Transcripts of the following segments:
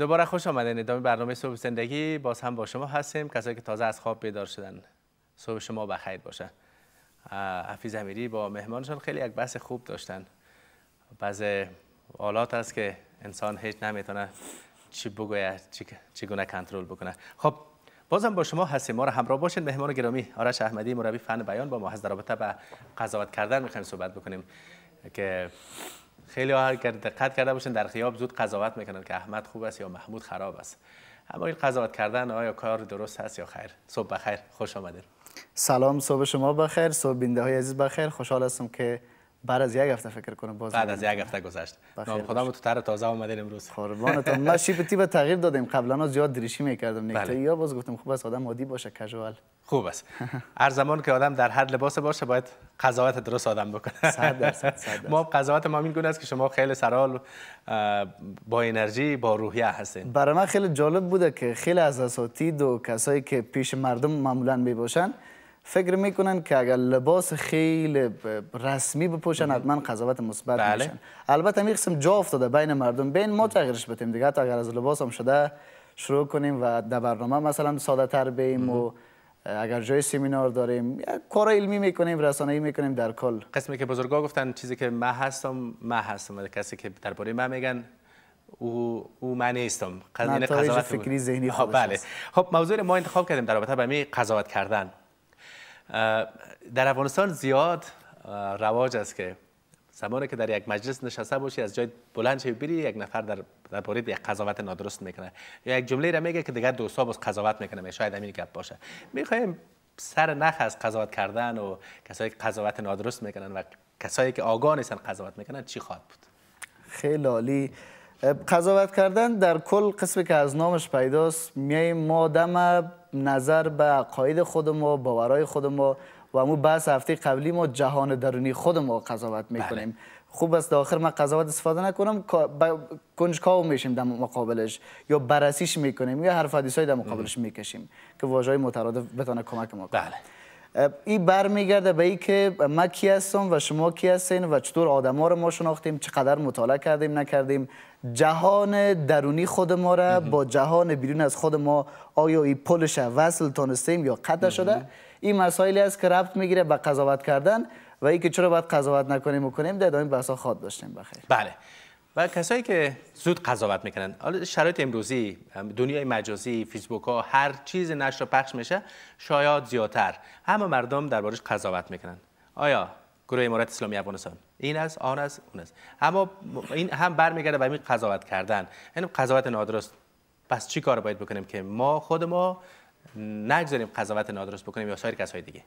دوباره خوش آمدین ادامه برنامه صبح زندگی باز هم با شما هستیم کسایی که تازه از خواب بیدار شدن صبح شما بخیر باشه حفیظ امیری با مهمانشان خیلی یک بحث خوب داشتن بعض آلات هست که انسان هیچ نمیتونه چی بگوید چگونه کنترل بکنه خب بازم با شما هستیم ما را همراه باشین مهمان گرامی آرش احمدی مربی فن بیان با ما هست در رابطه به قضاوت کردن میخوایم صحبت بکنیم که خیلی ها دقت کرده باشین در خیاب زود قضاوت میکنن که احمد خوب است یا محمود خراب است اما این قضاوت کردن آیا کار درست هست یا خیر صبح بخیر خوش آمدید سلام صبح شما بخیر صبح بینده های عزیز بخیر خوشحال هستم که بعد از یک هفته فکر کنم باز بعد از یک هفته گذشت نام خدا تو تر تازه اومدین امروز قربانتون ما شیپ تیپ تغییر دادیم قبلا زیاد دریشی میکردم بله. نکته یا باز گفتم خوب است آدم عادی باشه کژوال خوب است هر زمان که آدم در هر لباس باشه باید قضاوت درست آدم بکنه ما قضاوت ما این گونه است که شما خیلی سرال با انرژی با روحیه هستید. برای من خیلی جالب بوده که خیلی از اساتید و کسایی که پیش مردم معمولا می باشن فکر میکنن که اگر لباس خیلی رسمی بپوشن بله. حتما قضاوت مثبت بله. میشن البته این قسم جا افتاده بین مردم بین ما تغییرش بتیم دیگه تا اگر از لباس هم شده شروع کنیم و در برنامه مثلا ساده تر بیم و اگر جای سیمینار داریم کار علمی میکنیم ای میکنیم در کل قسمی که بزرگا گفتن چیزی که من هستم من هستم کسی که درباره من میگن او او من نیستم قضیه قضاوت فکری ذهنی بله خب موضوع ما انتخاب کردیم در رابطه به قضاوت کردن در افغانستان زیاد رواج است که زمانی که در یک مجلس نشسته باشی از جای بلند شوی بری یک نفر در در یک قضاوت نادرست میکنه یا یک جمله را میگه که دیگر دوستا باز قضاوت میکنه شاید همین گپ باشه میخوایم سر نخ از قضاوت کردن و کسایی که قضاوت نادرست میکنن و کسایی که آگاه نیستن قضاوت میکنن چی خواهد بود خیلی عالی قضاوت کردن در کل قسمی که از نامش پیداست میاییم ما دم نظر به قاید خود ما باورای خود ما و ما بحث هفته قبلی ما جهان درونی خود ما قضاوت میکنیم بله. خوب است آخر ما قضاوت استفاده نکنم کنجکاو میشیم در مقابلش یا بررسیش میکنیم یا حرف حدیث در مقابلش میکشیم که های مترادف بتانه کمک ما کنیم بله. این برمیگرده به که ما کی هستم و شما کی هستین و چطور آدما رو ما شناختیم چقدر مطالعه کردیم نکردیم جهان درونی خود ما را با جهان بیرون از خود ما آیا این پلش وصل تانستیم یا قطع شده این مسائلی است که ربط میگیره به قضاوت کردن و که چرا باید قضاوت نکنیم و کنیم در این بحثا خاط داشتیم بخیر بله و کسایی که زود قضاوت میکنن حالا شرایط امروزی دنیای مجازی فیسبوک ها هر چیز نشر پخش میشه شاید زیادتر همه مردم دربارش قضاوت میکنن آیا گروه امارت اسلامی افغانستان این است آن است اون است اما این هم برمیگرده به این قضاوت کردن این یعنی قضاوت نادرست پس چی کار باید بکنیم که ما خود ما نگذاریم قضاوت نادرست بکنیم یا سایر کسای دیگه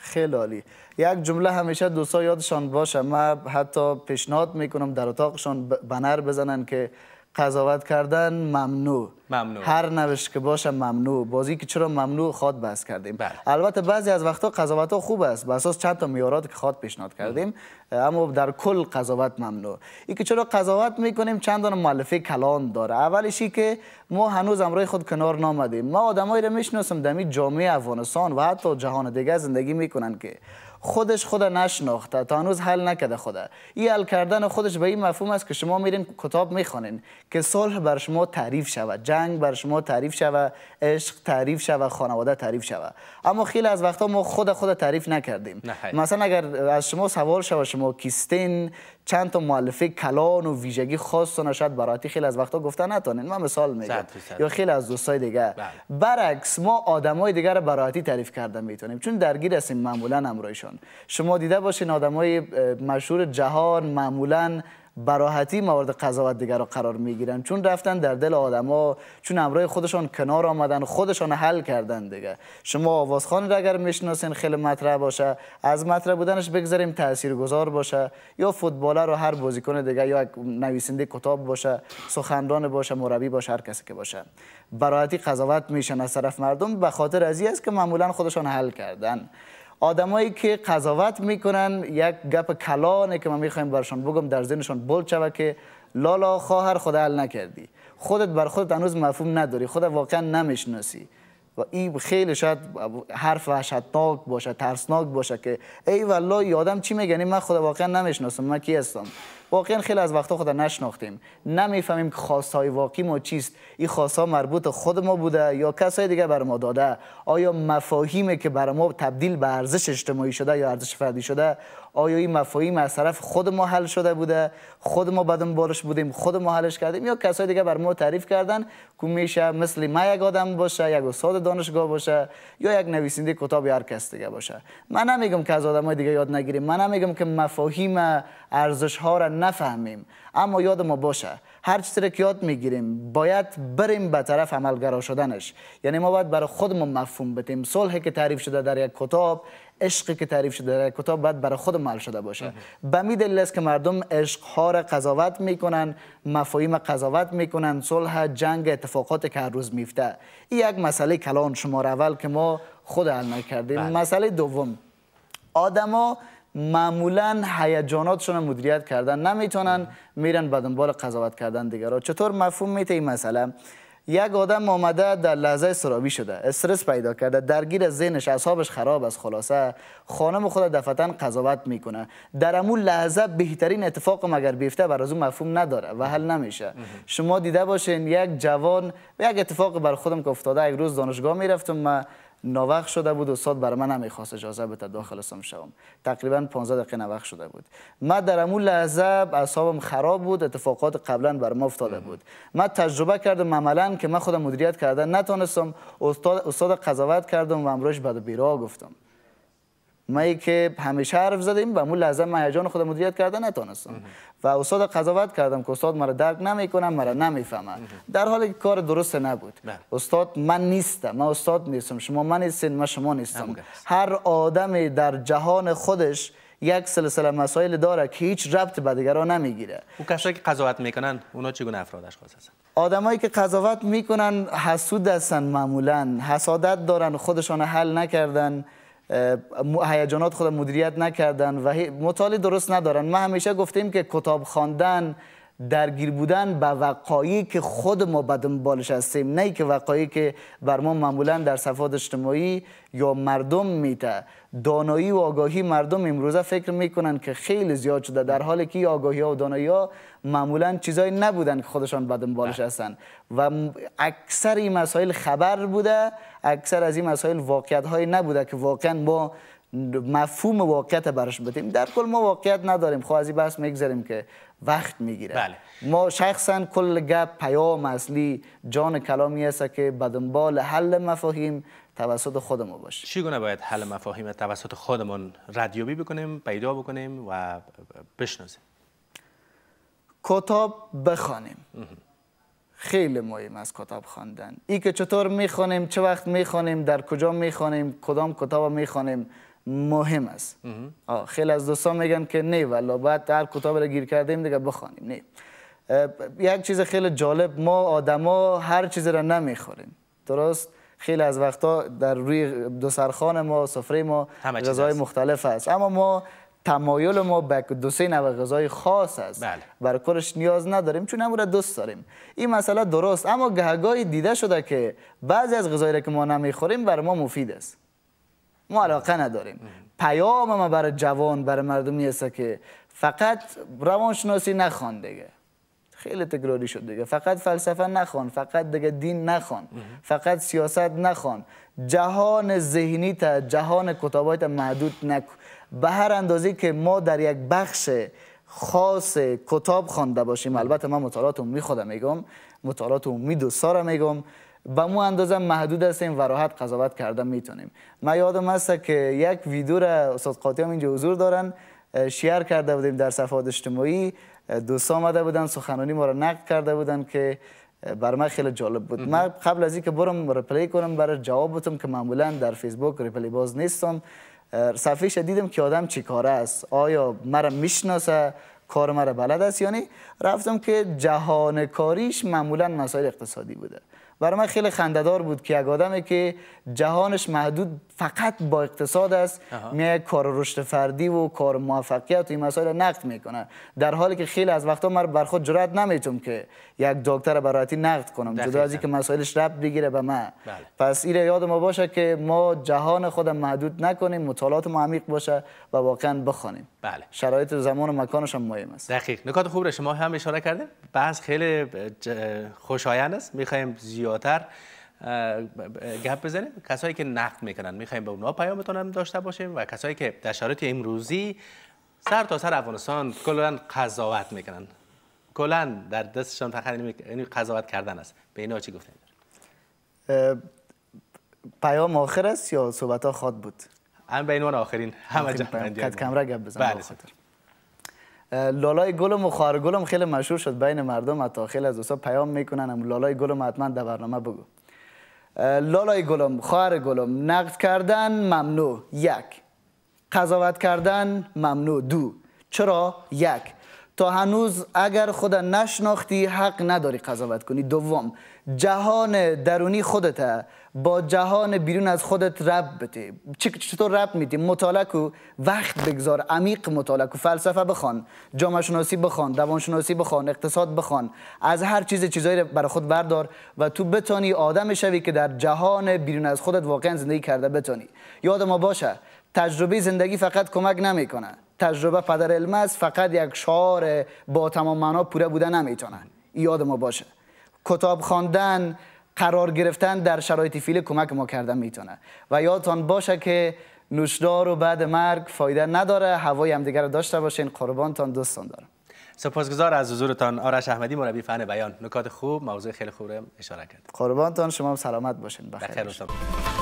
خیلی عالی یک جمله همیشه دوستا یادشان باشه من حتی پیشنهاد میکنم در اتاقشان بنر بزنن که قضاوت کردن ممنوع ممنوع هر نوش که باشه ممنوع بازی که چرا ممنوع خود بحث کردیم بله. البته بعضی از وقتها قضاوت ها خوب است بر اساس چند تا میارات که خود پیشنهاد کردیم اما در کل قضاوت ممنوع این که چرا قضاوت میکنیم چند تا مؤلفه کلان داره اولیشی که ما هنوز امرای خود کنار نامدیم ما آدمایی رو میشناسم دمی جامعه افغانستان و حتی جهان دیگه زندگی میکنن که خودش خود نشناخته تا هنوز حل نکده خوده این حل کردن خودش به این مفهوم است که شما میرین کتاب میخونین که صلح بر شما تعریف شود جنگ بر شما تعریف شود عشق تعریف شود خانواده تعریف شود اما خیلی از وقتا ما خود خود تعریف نکردیم مثلا اگر از شما سوال شود شما کیستین چند تا مؤلفه کلان و ویژگی خاص و شاید براتی خیلی از وقتا گفته نتونین من مثال میگم یا خیلی از دوستای دیگه بله. برعکس ما آدمای دیگه رو براتی تعریف کرده میتونیم چون درگیر هستیم معمولا امرایشون. شما دیده باشین آدمای مشهور جهان معمولا براحتی موارد قضاوت دیگر قرار میگیرن چون رفتن در دل آدما چون امرای خودشان کنار آمدن خودشان حل کردن دیگه شما آوازخان را اگر میشناسین خیلی مطرح باشه از مطرح بودنش بگذاریم تأثیر گذار باشه یا فوتبالر رو هر بازیکن دیگه یا نویسنده کتاب باشه سخنران باشه مربی باشه هر کسی که باشه براحتی قضاوت میشن از طرف مردم به خاطر ازی است که معمولا خودشان حل کردن آدمایی که قضاوت میکنن یک گپ کلانه که ما میخوایم برشان بگم در ذهنشان بول چوه که لالا خواهر خود حل نکردی خودت بر خودت هنوز مفهوم نداری خدا واقعا نمیشناسی و این خیلی شاید حرف وحشتناک باشه ترسناک باشه که ای والله یادم چی میگنی یعنی من خود واقعا نمیشناسم من کی هستم واقعا خیلی از وقتا خود نشناختیم نمیفهمیم که های واقعی ما چیست این ها مربوط خود ما بوده یا کسای دیگه بر ما داده آیا مفاهیمی که بر ما تبدیل به ارزش اجتماعی شده یا ارزش فردی شده آیا این مفاهیم از طرف خود ما حل شده بوده خود ما بدون بارش بودیم خود ما حلش کردیم یا کسای دیگه بر ما تعریف کردن که میشه مثل ما یک آدم باشه یک استاد دانشگاه باشه یا یک نویسنده کتاب هر کس دیگه باشه من نمیگم که از آدمای دیگه یاد نگیریم من نمیگم که مفاهیم ارزش ها را نفهمیم اما یاد ما باشه هر چیزی که یاد میگیریم باید بریم به طرف عملگرا شدنش یعنی ما باید برای خودمون مفهوم بتیم صلحی که تعریف شده در یک کتاب عشقی که تعریف شده در یک کتاب باید برای خود مل شده باشه به با دلیل است که مردم عشق ها را قضاوت میکنن مفاهیم قضاوت میکنن صلح جنگ اتفاقات که هر روز میفته این یک مسئله کلان شما اول که ما خود حل نکردیم بله. مسئله دوم آدما معمولا هیجاناتشون رو مدیریت کردن نمیتونن میرن به دنبال قضاوت کردن دیگران چطور مفهوم میته این مسئله یک آدم آمده در لحظه سرابی شده استرس پیدا کرده درگیر ذهنش اصابش خراب است خلاصه خانم خود دفتن قضاوت میکنه در امون لحظه بهترین اتفاق مگر بیفته بر از اون مفهوم نداره و حل نمیشه شما دیده باشین یک جوان یک اتفاق بر خودم که افتاده یک روز دانشگاه میرفتم من نوخ شده بود استاد بر من میخواست اجازه بده داخل سم شوم تقریبا 15 دقیقه نوخ شده بود ما در امو لحظه اعصابم خراب بود اتفاقات قبلا بر ما افتاده بود ما تجربه کردم عملا که من خودم مدیریت کردن نتونستم استاد استاد قضاوت کردم و امروش بعد بیرا گفتم من که همیشه حرف زدیم و اون لحظه من هیجان خودم مدیریت کرده نتونستم و استاد قضاوت کردم که استاد مرا درک نمیکنه مرا نمیفهمه در حالی که کار درست نبود بله. استاد من نیستم من استاد نیستم شما من نیستین من شما نیستم هر آدمی در جهان خودش یک سلسله مسائل داره که هیچ ربط به دیگران نمیگیره او کسایی که قضاوت میکنن اونا چگونه افراد اشخاص هستن آدمایی که قضاوت میکنن حسود هستن معمولا حسادت دارن خودشان حل نکردن هیجانات خود مدیریت نکردن و مطالعه درست ندارن ما همیشه گفتیم که کتاب خواندن درگیر بودن به وقایی که خود ما به دنبالش هستیم نه که وقایی که بر ما معمولا در صفحات اجتماعی یا مردم میته دانایی و آگاهی مردم امروزه فکر میکنن که خیلی زیاد شده در حالی که آگاهی ها و دانایی ها معمولا چیزایی نبودن که خودشان به دنبالش بله. هستن و اکثر این مسائل خبر بوده اکثر از این مسائل واقعیت های نبوده که واقعا ما مفهوم واقعیت براش بدیم در کل ما واقعیت نداریم خو خب از این بحث میگذاریم که وقت میگیره بله. ما شخصا کل گپ پیام اصلی جان کلامی است که به دنبال حل مفاهیم توسط خودمون باشه چگونه باید حل مفاهیم توسط خودمون ردیابی بکنیم پیدا بکنیم و بشناسیم کتاب بخوانیم خیلی مهم از کتاب خواندن ای که چطور میخوانیم چه وقت میخوانیم در کجا میخوانیم کدام کتاب میخوانیم مهم است خیلی از دوستان میگن که نه والا بعد هر کتاب را گیر کردیم دیگه بخوانیم نه یک چیز خیلی جالب ما آدما هر چیز را نمیخوریم درست خیلی از وقتا در روی دو سرخان ما سفره ما غذای مختلف است اما ما تمایل ما به دو سه نوع غذای خاص است بله. نیاز نداریم چون را دوست داریم این مسئله درست اما گهگاهی دیده شده که بعضی از غذایی که ما نمیخوریم بر ما مفید است ما علاقه نداریم پیام ما برای جوان برای مردم نیست که فقط روانشناسی نخوان دیگه خیلی تکراری شد دیگه فقط فلسفه نخوان فقط دیگه دین نخوان فقط سیاست نخوان جهان ذهنی تا جهان تا محدود نکن به هر اندازه که ما در یک بخش خاص کتاب خوانده باشیم البته من مطالعاتم میخوادم میگم مطالعاتم می دوستا میگم و مو اندازه محدود هستیم و راحت قضاوت کرده میتونیم ما یادم هست که یک ویدیو را استاد قاطیام اینجا حضور دارن شیر کرده بودیم در صفحات اجتماعی دوست آمده بودن سخنانی ما را نقد کرده بودن که بر من خیلی جالب بود من قبل از اینکه برم ریپلی کنم برای جواب بودم که معمولا در فیسبوک ریپلی باز نیستم صفحه دیدم که آدم چیکاره است آیا مرا میشناسه کار مرا بلد است یعنی رفتم که جهان کاریش معمولا مسائل اقتصادی بوده برای من خیلی خنددار بود که یک آدمی که جهانش محدود فقط با اقتصاد است می کار رشد فردی و کار موفقیت و این مسائل نقد میکنه در حالی که خیلی از وقتا من بر خود جرات نمیتونم که یک دکتر براتی نقد کنم جدا از اینکه مسائلش رب بگیره به من بله. پس این یاد ما باشه که ما جهان خودم محدود نکنیم مطالعات ما عمیق باشه و واقعا بخونیم بله شرایط زمان و مکانش هم مهم است دقیق نکات خوب را شما هم اشاره کردیم بعض خیلی خوشایند است میخوایم زیادتر گپ بزنیم کسایی که نقد میکنن میخوایم به اونا پیامتون هم داشته باشیم و کسایی که در امروزی سر تا سر افغانستان کلا قضاوت میکنن کلا در دستشان فقط این قضاوت کردن است به اینا چی گفتین پیام آخر است یا صحبت ها خاط بود هم به عنوان آخرین همه جنبندی کت کمره گپ بزنم بله لالای گلم و خوار گلم خیلی مشهور شد بین مردم حتی خیلی از دوستا پیام میکنن لالای گلم حتما در برنامه بگو لالای گلم خواهر گلم نقد کردن ممنوع یک قضاوت کردن ممنوع دو چرا یک تو هنوز اگر خود نشناختی حق نداری قضاوت کنی دوم جهان درونی خودت با جهان بیرون از خودت رب بده چطور رب میدی مطالعه کو وقت بگذار عمیق مطالعه کو فلسفه بخوان جامعه شناسی بخوان دوان شناسی بخوان اقتصاد بخوان از هر چیز چیزایی برای خود بردار و تو بتانی آدم شوی که در جهان بیرون از خودت واقعا زندگی کرده بتانی یاد ما باشه تجربه زندگی فقط کمک نمیکنه تجربه پدر علم است فقط یک شعار با تمام معنا پوره بوده نمیتونه یاد ما باشه کتاب خواندن قرار گرفتن در شرایط فیل کمک ما کرده میتونه و یادتان باشه که نوشدار و بعد مرگ فایده نداره هوای همدیگر داشته باشین قربانتان دوستان دارم سپاسگزار از حضورتان آرش احمدی مربی فن بیان نکات خوب موضوع خیلی خوب اشاره کرد قربانتان شما سلامت باشین بخیر